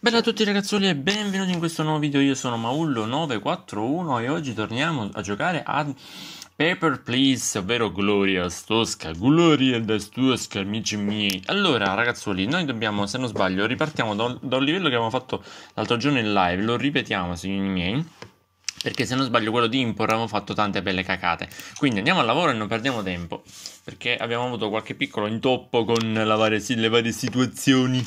Bella a tutti ragazzoli e benvenuti in questo nuovo video, io sono Maullo941 e oggi torniamo a giocare a Paper Please, ovvero Gloria Stosca, Gloria Stosca amici miei Allora ragazzoli, noi dobbiamo, se non sbaglio, ripartiamo da, da un livello che abbiamo fatto l'altro giorno in live, lo ripetiamo signori miei perché se non sbaglio quello di Impor avevamo fatto tante belle cacate quindi andiamo al lavoro e non perdiamo tempo perché abbiamo avuto qualche piccolo intoppo con varie, le varie situazioni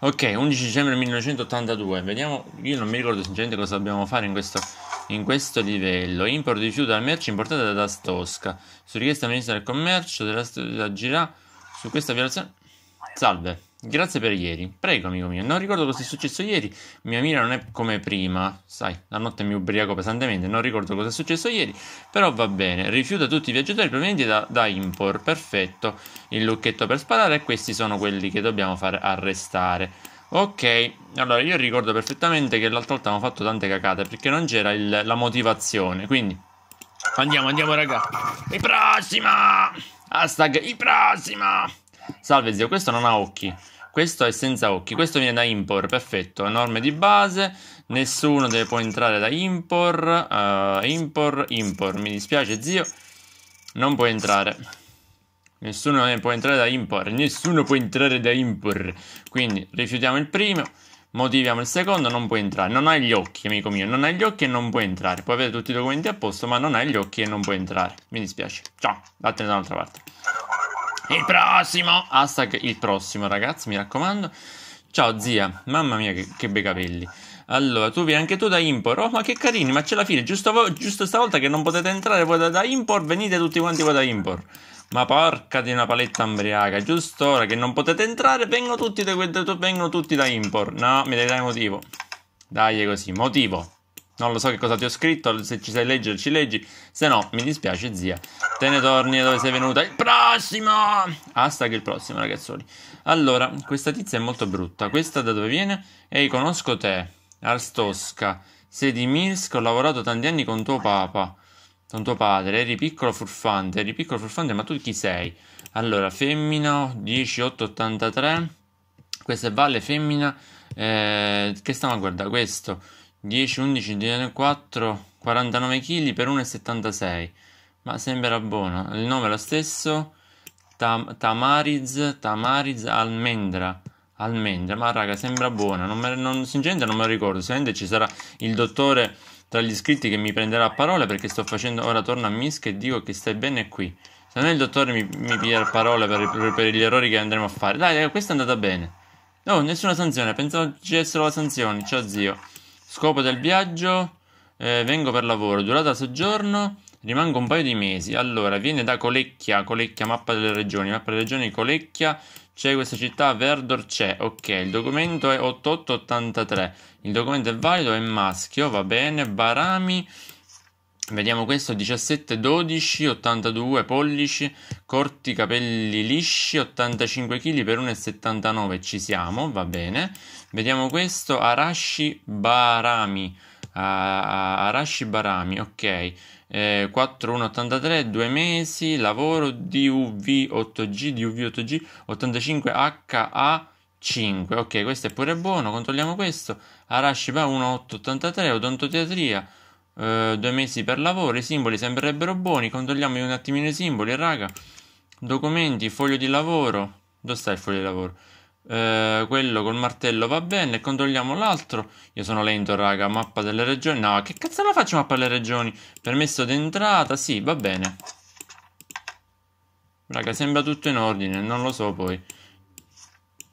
Ok, 11 dicembre 1982, vediamo, io non mi ricordo sinceramente cosa dobbiamo fare in questo, in questo livello. Import di rifiuto da merce importata da Stosca, su richiesta del Ministro del Commercio della Stosca agirà su questa violazione. Salve. Grazie per ieri. Prego, amico mio. Non ricordo cosa è successo ieri. Mia mira non è come prima. Sai, la notte mi ubriaco pesantemente. Non ricordo cosa è successo ieri. Però va bene. Rifiuta tutti i viaggiatori provenienti da, da impor. Perfetto. Il lucchetto per sparare. E questi sono quelli che dobbiamo far arrestare. Ok. Allora, io ricordo perfettamente che l'altra volta abbiamo fatto tante cacate. Perché non c'era il, la motivazione. Quindi, andiamo, andiamo, raga. I prossima! Hashtag i prossima! Salve zio, questo non ha occhi. Questo è senza occhi. Questo viene da import, perfetto. Norme di base. Nessuno deve, può entrare da import. Uh, eh, import, import. Mi dispiace zio. Non può entrare. Nessuno può entrare da import. Nessuno può entrare da import. Quindi rifiutiamo il primo. Motiviamo il secondo, non può entrare. Non ha gli occhi, amico mio. Non ha gli occhi e non può entrare. Può avere tutti i documenti a posto, ma non ha gli occhi e non può entrare. Mi dispiace. Ciao, vattene da un'altra parte. Il prossimo! Hashtag il prossimo, ragazzi, mi raccomando. Ciao zia, mamma mia che, che bei capelli. Allora, tu vieni anche tu da Impor. Oh, ma che carini, ma c'è la fine. Giusto, giusto stavolta che non potete entrare voi da, da import, venite tutti quanti voi da Impor. Ma porca di una paletta ambriaca, giusto ora che non potete entrare, vengono tutti da, vengono tutti da import. No, mi dai, dai motivo. Dai così, motivo. Non lo so che cosa ti ho scritto, se ci sai leggere ci leggi, se no mi dispiace zia. Te ne torni da dove sei venuta. Il prossimo! Hashtag il prossimo ragazzoli. Allora, questa tizia è molto brutta. Questa da dove viene? Ehi, conosco te, Arstosca. Sei di Minsk, ho lavorato tanti anni con tuo papa, con tuo padre. Eri piccolo furfante, eri piccolo furfante, ma tu chi sei? Allora, femmina 10883. Questa è Valle Femmina. Eh, che stiamo a guardare? Questo. 10, 11, 4, 49 kg per 1,76. Ma sembra buono. Il nome è lo stesso. Tam, tamariz, Tamariz Almendra. Almendra, ma raga, sembra buona. Non me, non, sinceramente non me lo ricordo. Sicuramente ci sarà il dottore tra gli iscritti che mi prenderà a parole perché sto facendo. Ora torno a Misk e dico che stai bene qui. Se non il dottore mi, mi piglia a parole per, per, per, gli errori che andremo a fare. Dai, questa è andata bene. No, oh, nessuna sanzione. Pensavo ci fosse la sanzione. Ciao, zio. Scopo del viaggio? Eh, vengo per lavoro. Durata soggiorno? Rimango un paio di mesi. Allora, viene da Colecchia, Colecchia, mappa delle regioni, mappa delle regioni, Colecchia. C'è questa città, Verdor c'è, ok, il documento è 8883, il documento è valido, è maschio, va bene, Barami, Vediamo questo 1712, 82 pollici, corti capelli lisci, 85 kg per 1,79, ci siamo, va bene. Vediamo questo, Arashi Barami. A ah, ah, Arashi Barami, ok. Eh, 4183, due mesi, lavoro DUV8G, DUV8G 85HA5. Ok, questo è pure buono, controlliamo questo. Arashi Barami 1883, odontoteatria, eh, due mesi per lavoro, i simboli sembrerebbero buoni, controlliamo un attimino i simboli, raga. Documenti, foglio di lavoro. Dove sta il foglio di lavoro? Eh, quello col martello va bene, controlliamo l'altro. Io sono lento, raga. Mappa delle regioni. No, che cazzo la faccio mappa delle regioni? Permesso d'entrata? Sì, va bene. Raga, sembra tutto in ordine, non lo so poi.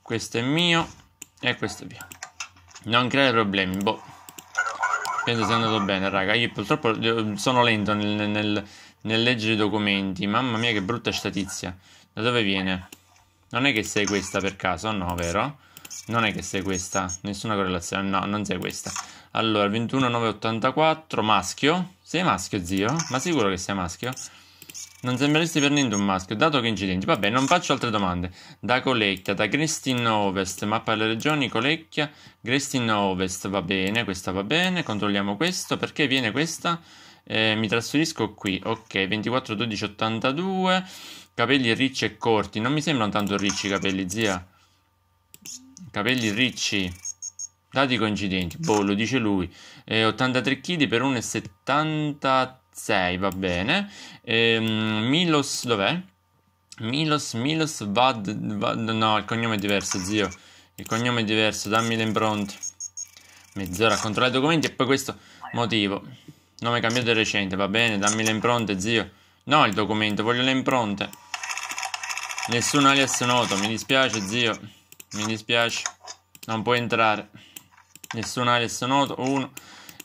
Questo è mio e questo è mio. Non creare problemi, boh. Penso sia andato bene, raga. Io purtroppo eh, sono lento nel, nel, nel leggere i documenti. Mamma mia, che brutta statizia. Da dove viene? Non è che sei questa per caso, no, vero? Non è che sei questa, nessuna correlazione, no, non sei questa. Allora, 21984, maschio. Sei maschio, zio? Ma sicuro che sei maschio? Non sembreresti per niente un maschio, dato che incidenti. Vabbè, non faccio altre domande. Da Colecchia, da Grestina Ovest, mappa delle regioni, Colecchia, Grestina Ovest, va bene, questa va bene, controlliamo questo, perché viene questa? Eh, mi trasferisco qui, ok, 24, 12, 82... Capelli ricci e corti. Non mi sembrano tanto ricci i capelli, zia. Capelli ricci. Dati coincidenti. Boh, lo dice lui. Eh, 83 kg per 1,76. Va bene. Eh, Milos, dov'è? Milos, Milos Vad, Vad. No, il cognome è diverso, zio. Il cognome è diverso. Dammi le impronte. Mezz'ora a controllare i documenti e poi questo motivo. Nome cambiato e recente, va bene. Dammi le impronte, zio. No, il documento, voglio le impronte. Nessun alias noto, mi dispiace zio. Mi dispiace. Non puoi entrare. Nessun alias noto, uno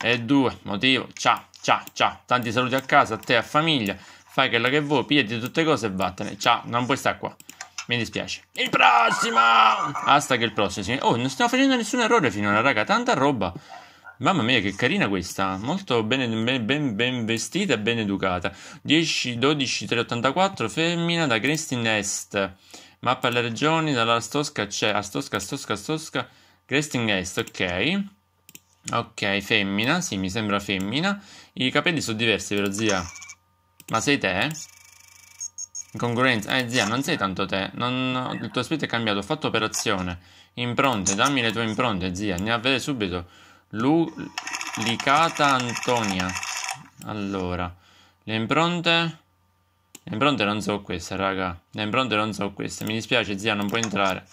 e due. Motivo, ciao, ciao, ciao. Tanti saluti a casa, a te, a famiglia. Fai quello che vuoi, pigliati tutte cose e vattene. Ciao, non puoi stare qua. Mi dispiace. Il prossimo! Hasta che il prossimo. Oh, non stiamo facendo nessun errore finora, raga. Tanta roba. Mamma mia, che carina questa! Molto ben, ben, ben, ben vestita e ben educata. 10, 12, 384, femmina da Christine Est. Mappa alle regioni, dalla dall'Astosca c'è. Astosca, Astosca, Astosca. Christine Est, ok. Ok, femmina, sì, mi sembra femmina. I capelli sono diversi, vero zia? Ma sei te? Incongruenza. Eh, zia, non sei tanto te. Non... Il tuo aspetto è cambiato, ho fatto operazione. Impronte, dammi le tue impronte, zia. Andiamo a vedere subito. Lulicata Antonia. Allora, le impronte... Le impronte non so queste, raga. Le impronte non so queste. Mi dispiace, zia, non puoi entrare.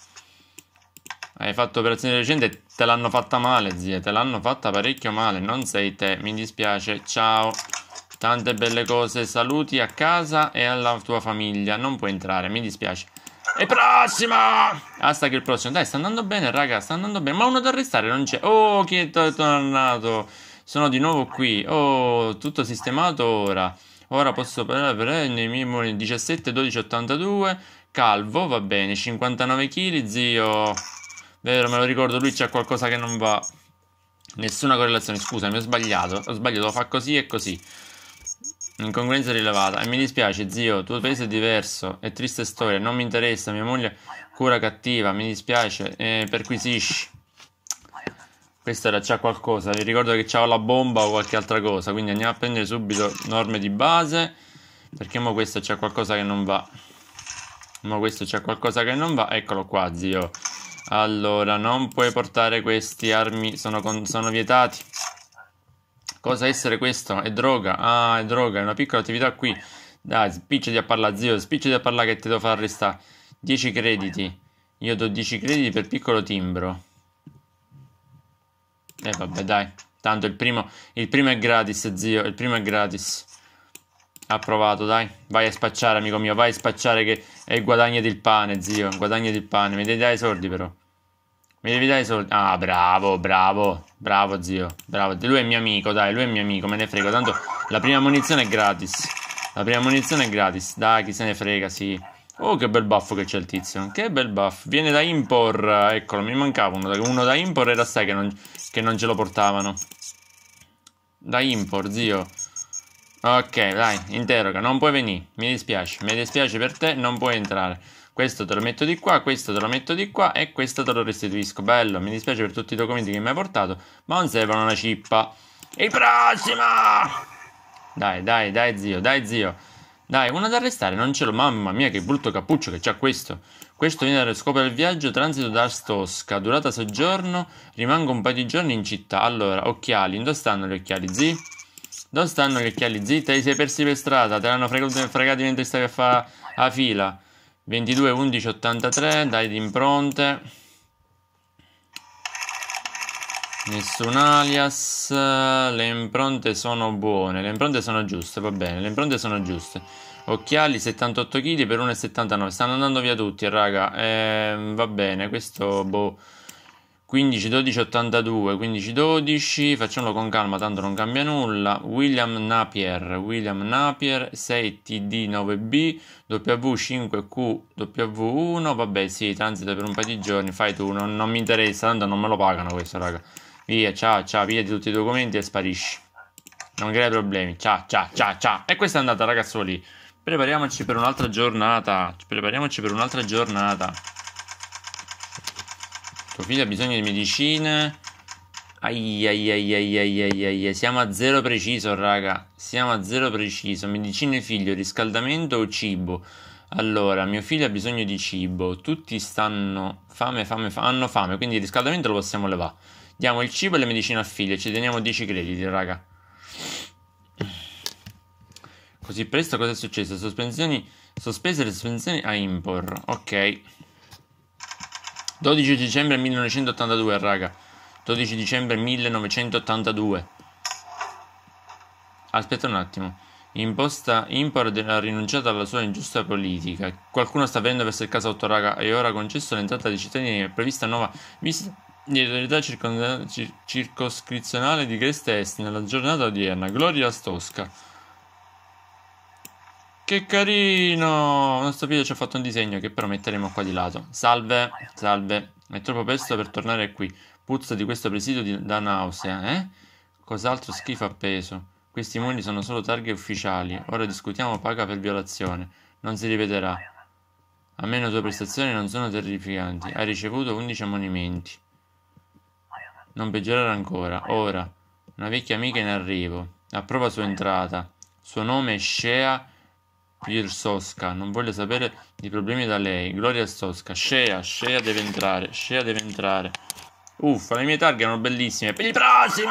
Hai fatto operazione recente e te l'hanno fatta male, zia. Te l'hanno fatta parecchio male. Non sei te. Mi dispiace. Ciao. Tante belle cose. Saluti a casa e alla tua famiglia. Non puoi entrare, mi dispiace. E prossima! che il prossimo. Dai, sta andando bene, raga, sta andando bene. Ma uno da arrestare non c'è. Oh, chi è tornato? Sono di nuovo qui. Oh, tutto sistemato ora. Ora posso prendere nei miei 17, 12, 82. Calvo, va bene. 59 kg, zio. Vero, me lo ricordo, lui c'è qualcosa che non va. Nessuna correlazione, scusami, ho sbagliato. Ho sbagliato, lo fa così e così. Incongruenza rilevata. E mi dispiace, zio, tuo paese è diverso. È triste storia, non mi interessa. Mia moglie cura cattiva, mi dispiace. Eh, perquisisci. Questo era già qualcosa. Vi ricordo che c'era la bomba o qualche altra cosa. Quindi andiamo a prendere subito norme di base. Perché mo questo c'è qualcosa che non va. Mo questo c'è qualcosa che non va. Eccolo qua, zio. Allora, non puoi portare questi armi. Sono, con... sono vietati. Cosa essere questo? È droga. Ah, è droga, è una piccola attività qui. Dai, spicciati a parlare, zio, spicciati a parlare che ti devo far restare. 10 crediti. Io do 10 crediti per piccolo timbro. E eh, vabbè, dai. Tanto il primo, il primo è gratis, zio, il primo è gratis. Approvato, dai. Vai a spacciare, amico mio, vai a spacciare che e guadagnati il pane, zio, guadagnati il pane. Mi devi dare i soldi però. Mi devi dare i soldi. Ah, bravo, bravo. Bravo, zio. Bravo. Lui è mio amico, dai, lui è mio amico, me ne frego. Tanto la prima munizione è gratis. La prima munizione è gratis. Dai, chi se ne frega, sì. Oh, che bel buffo che c'è il tizio. Che bel buff. Viene da Impor. Eccolo, mi mancava uno. Uno da Impor era sai che non, che non ce lo portavano. Da Impor, zio. Ok, dai, interroga. Non puoi venire. Mi dispiace. Mi dispiace per te, non puoi entrare questo te lo metto di qua, questo te lo metto di qua e questo te lo restituisco. Bello, mi dispiace per tutti i documenti che mi hai portato, ma non servono una cippa. Il prossimo! Dai, dai, dai zio, dai zio. Dai, uno da arrestare, non ce l'ho. Mamma mia, che brutto cappuccio che c'ha questo. Questo viene dallo scopo del viaggio, transito da Arstosca, durata soggiorno, rimango un paio di giorni in città. Allora, occhiali, dove stanno gli occhiali, zi? Dove stanno gli occhiali, zi? Te li sei persi per strada, te l'hanno fregato mentre stavi a fare la fila. 22 11 83 dai di impronte nessun alias le impronte sono buone le impronte sono giuste va bene le impronte sono giuste occhiali 78 kg per 1,79 stanno andando via tutti raga eh, va bene questo boh 15 12 82 15 12 facciamolo con calma tanto non cambia nulla William Napier William Napier 6TD9B W5QW1 vabbè sì transita per un paio di giorni fai tu non, non mi interessa tanto non me lo pagano questo raga via ciao ciao via di tutti i documenti e sparisci non crea problemi ciao ciao ciao ciao e questa è andata ragazzuoli prepariamoci per un'altra giornata prepariamoci per un'altra giornata tuo figlio ha bisogno di medicine. Ai Siamo a zero preciso, raga. Siamo a zero preciso. Medicine figlio, riscaldamento o cibo? Allora, mio figlio ha bisogno di cibo. Tutti stanno fame, fame, fame. Hanno fame, quindi il riscaldamento lo possiamo levare. Diamo il cibo e le medicine a figlio. Ci teniamo 10 crediti, raga. Così presto cosa è successo? Sospensioni. Sospese le sospensioni a impor. Ok. 12 dicembre 1982, raga. 12 dicembre 1982. Aspetta un attimo. Imposta Import ha rinunciato alla sua ingiusta politica. Qualcuno sta venendo verso il caso 8 raga e ora concesso l'entrata dei cittadini è prevista nuova visita di autorità circond- cir- circoscrizionale di Cresta Est nella giornata odierna. Gloria Stosca. Che carino! Nostro video ci ha fatto un disegno che però metteremo qua di lato. Salve, salve. È troppo presto per tornare qui. Puzza di questo presidio di, da nausea, eh? Cos'altro schifo appeso? Questi muri sono solo targhe ufficiali. Ora discutiamo paga per violazione. Non si ripeterà. A meno tue prestazioni non sono terrificanti. Hai ricevuto 11 ammonimenti. Non peggiorare ancora. Ora, una vecchia amica in arrivo. Approva sua entrata. Suo nome è Shea il Sosca, non voglio sapere i problemi da lei. Gloria Sosca, Scea, Scea deve entrare, Scea deve entrare. Uffa, le mie targhe erano bellissime. Per il prossimo!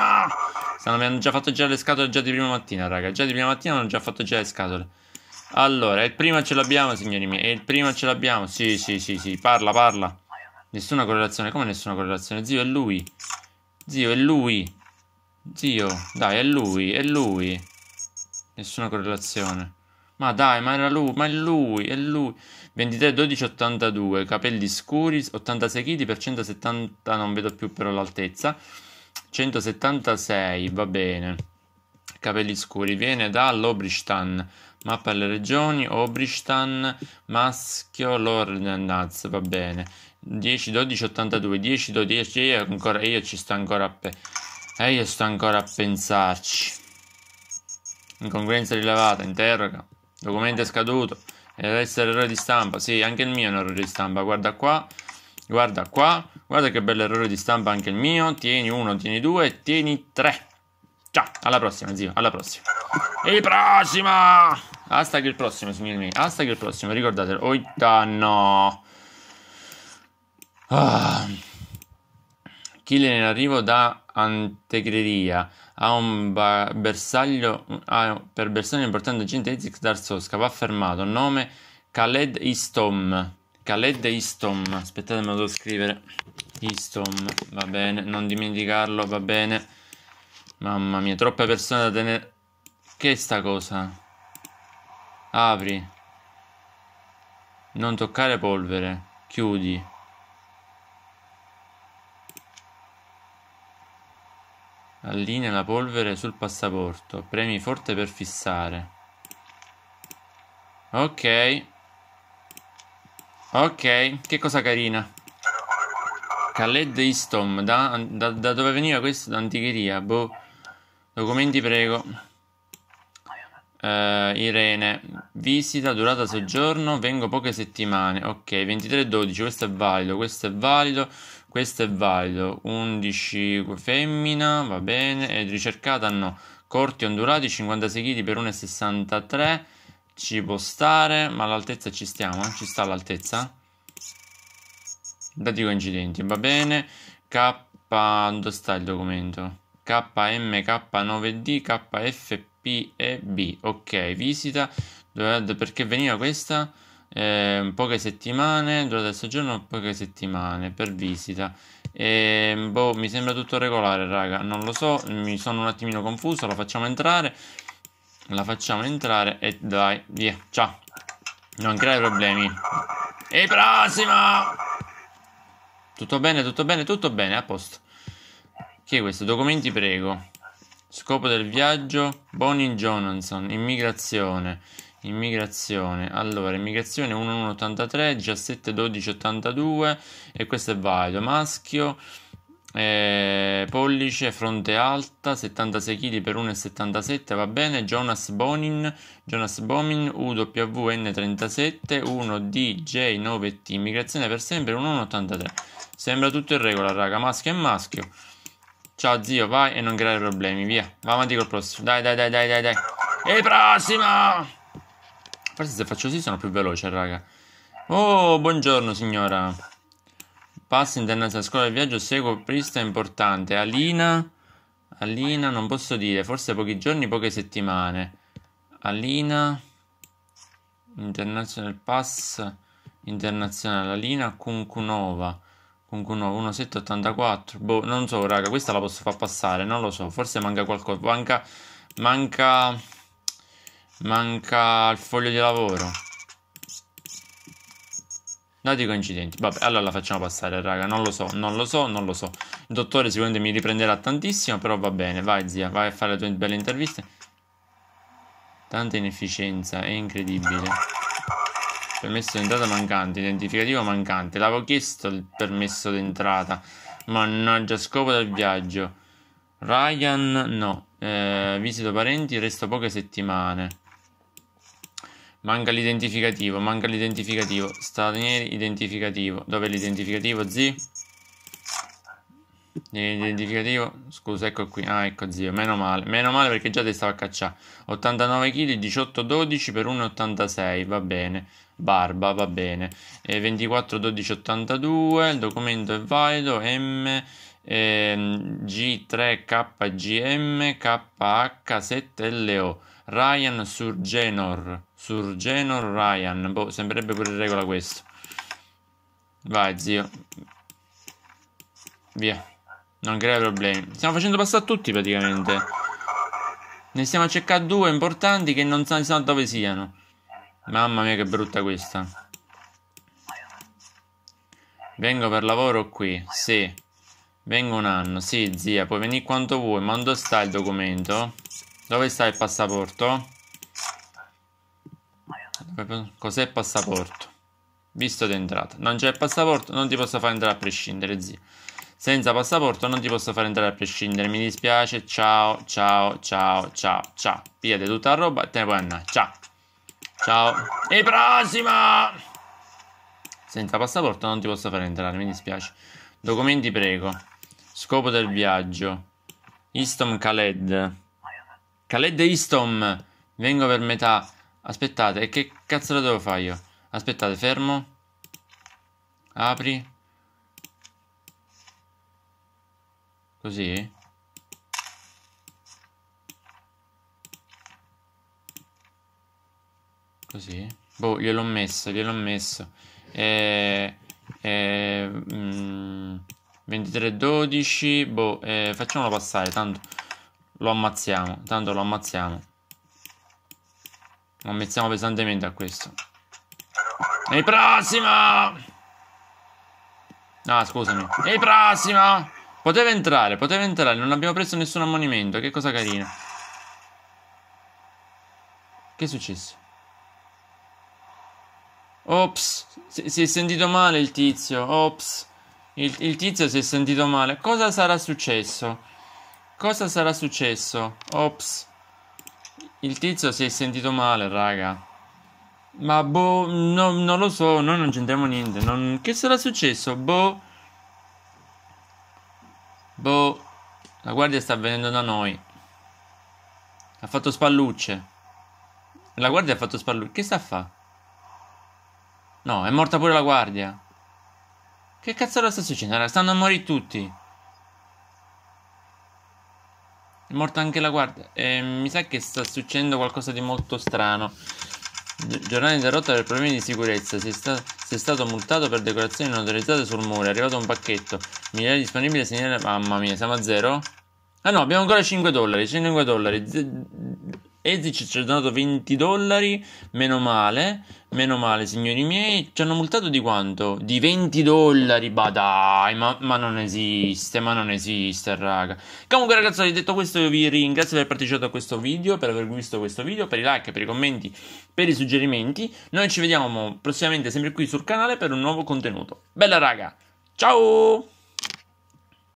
Stanno, mi hanno già fatto girare le scatole già di prima mattina, raga. Già di prima mattina hanno già fatto già le scatole. Allora, il prima ce l'abbiamo, signori miei. E il prima ce l'abbiamo. Sì, sì, sì, sì. Parla, parla. Nessuna correlazione. Come nessuna correlazione? Zio, è lui. Zio, è lui. Zio, dai, è lui, è lui. Nessuna correlazione. Ma dai, ma era lui, ma è lui, è lui. 23, 12, 82, capelli scuri, 86 kg per 170, non vedo più però l'altezza. 176, va bene. Capelli scuri, viene dall'Obristan. Mappa alle regioni, Obristan, maschio, Lornaz, va bene. 10, 12, 82, 10, 12, io, ancora, io ci sto ancora a pe- E eh, io sto ancora a pensarci. Incongruenza rilevata, interroga. Documento è scaduto. Deve essere errore di stampa. Sì, anche il mio è un errore di stampa. Guarda qua. Guarda qua. Guarda che bello errore di stampa anche il mio. Tieni uno, tieni due, tieni tre. Ciao, alla prossima, zio. Alla prossima. Il prossimo! Hashtag il prossimo, signori miei. Hashtag il prossimo, ricordatelo. Oh, no. Ah. Killer in arrivo da Antegreria ha un ba- bersaglio, ha per bersaglio importante agente Ezix Dar Sosca, va fermato, nome Khaled Istom. Khaled Istom, aspettate me lo devo scrivere, Istom, va bene, non dimenticarlo, va bene, mamma mia, troppe persone da tenere, che è sta cosa? Apri, non toccare polvere, chiudi. Allinea la polvere sul passaporto. Premi forte per fissare. Ok. Ok, che cosa carina. Khaled Istom, da, da, da dove veniva questo? Da anticheria, boh. Documenti prego. Uh, Irene, visita durata soggiorno, vengo poche settimane. Ok, 23-12, questo è valido, questo è valido, questo è valido 11 femmina va bene ed ricercata no corti ondulati 56 kg per 1,63 ci può stare ma l'altezza ci stiamo ci sta l'altezza dati coincidenti va bene K dove sta il documento KMK9D KFPEB ok visita perché veniva questa eh, poche settimane, durante il soggiorno poche settimane per visita. E, ehm, boh, mi sembra tutto regolare, raga, non lo so, mi sono un attimino confuso, la facciamo entrare, la facciamo entrare e dai, via, ciao. Non creare problemi. E prossima! Tutto bene, tutto bene, tutto bene, a posto. Che è questo? Documenti prego. Scopo del viaggio, Bonin Johnson immigrazione. Immigrazione, allora, immigrazione 1183, 17 12 82 e questo è valido, maschio, eh, pollice, fronte alta, 76 kg per 1,77, va bene, Jonas Bonin, Jonas Bonin, UWN37, 1DJ9T, immigrazione per sempre 1183, sembra tutto in regola raga, maschio e maschio, ciao zio, vai e non creare problemi, via, va avanti col prossimo, dai dai dai dai dai, dai. e prossima! Forse se faccio così sono più veloce, raga. Oh, buongiorno signora. Pass internazionale scuola del viaggio, seguo prista importante. Alina, Alina, non posso dire, forse pochi giorni, poche settimane. Alina, international pass, internazionale. Alina Kunkunova, Kunkunova 1784. Boh, non so, raga, questa la posso far passare, non lo so. Forse manca qualcosa, manca... manca Manca il foglio di lavoro. Dati coincidenti. Vabbè, allora la facciamo passare, raga. Non lo so, non lo so, non lo so. Il dottore sicuramente mi riprenderà tantissimo, però va bene. Vai, zia, vai a fare le tue belle interviste. Tanta inefficienza, è incredibile. Permesso d'entrata mancante, identificativo mancante. L'avevo chiesto il permesso d'entrata. Mannaggia, scopo del viaggio. Ryan, no. Eh, visito parenti, resto poche settimane. Manca l'identificativo, manca l'identificativo. Stranieri, identificativo. Dov'è l'identificativo, zio? L'identificativo, scusa, ecco qui. Ah, ecco zio, meno male. Meno male perché già ti stavo a cacciare. 89 kg, 18, 12 per 1,86, va bene. Barba, va bene. 24, 12, 82, il documento è valido. M... Ehm, G3KGM KH7LO Ryan Surgenor Surgenor Ryan. Boh, sembrerebbe pure in regola questo. Vai, zio. Via. Non crea problemi. Stiamo facendo passare tutti praticamente. Ne stiamo a cercare due importanti che non sanno dove siano. Mamma mia che brutta questa. Vengo per lavoro qui, sì. Vengo un anno, sì zia, puoi venire quanto vuoi. Ma dove sta il documento? Dove sta il passaporto? Cos'è passaporto? Visto d'entrata. Non c'è passaporto, non ti posso far entrare a prescindere, zio. Senza passaporto non ti posso far entrare a prescindere. Mi dispiace. Ciao, ciao, ciao, ciao, ciao. Via Pigliate tutta la roba e te ne puoi andare. Ciao. Ciao. E prossima! Senza passaporto non ti posso far entrare, mi dispiace. Documenti prego. Scopo del viaggio. Istom Khaled. Khaled Istom. Vengo per metà. Aspettate, che cazzo lo devo fare io? Aspettate, fermo. Apri. Così. Così. Boh, gliel'ho messo, gliel'ho messo. E, e, mm, 23, 12. Boh, eh, facciamolo passare, tanto lo ammazziamo, tanto lo ammazziamo ammezziamo pesantemente a questo. E prossima! Ah, scusami. E prossima! Poteva entrare, poteva entrare. Non abbiamo preso nessun ammonimento. Che cosa carina. Che è successo? Ops, si, si è sentito male il tizio. Ops, il, il tizio si è sentito male. Cosa sarà successo? Cosa sarà successo? Ops. Il tizio si è sentito male, raga. Ma boh, no, non lo so, noi non c'entriamo niente. Non... Che sarà successo? Boh. Boh. La guardia sta venendo da noi. Ha fatto spallucce. La guardia ha fatto spallucce. Che sta a fa? No, è morta pure la guardia. Che cazzo sta succedendo? Stanno a morire tutti. È morta anche la guardia. E ehm, mi sa che sta succedendo qualcosa di molto strano. Giornale interrotta per problemi di sicurezza. Si è, sta, si è stato multato per decorazioni non autorizzate sul muro. È arrivato un pacchetto. Migliaia disponibile segnale. Mamma mia, siamo a zero? Ah no, abbiamo ancora 5 dollari. 5 dollari. Ezic ci ha dato 20 dollari, meno male, meno male signori miei, ci hanno multato di quanto? Di 20 dollari, ma dai, ma, ma, non esiste, ma non esiste raga. Comunque ragazzi, detto questo io vi ringrazio per aver partecipato a questo video, per aver visto questo video, per i like, per i commenti, per i suggerimenti. Noi ci vediamo prossimamente sempre qui sul canale per un nuovo contenuto. Bella raga, ciao!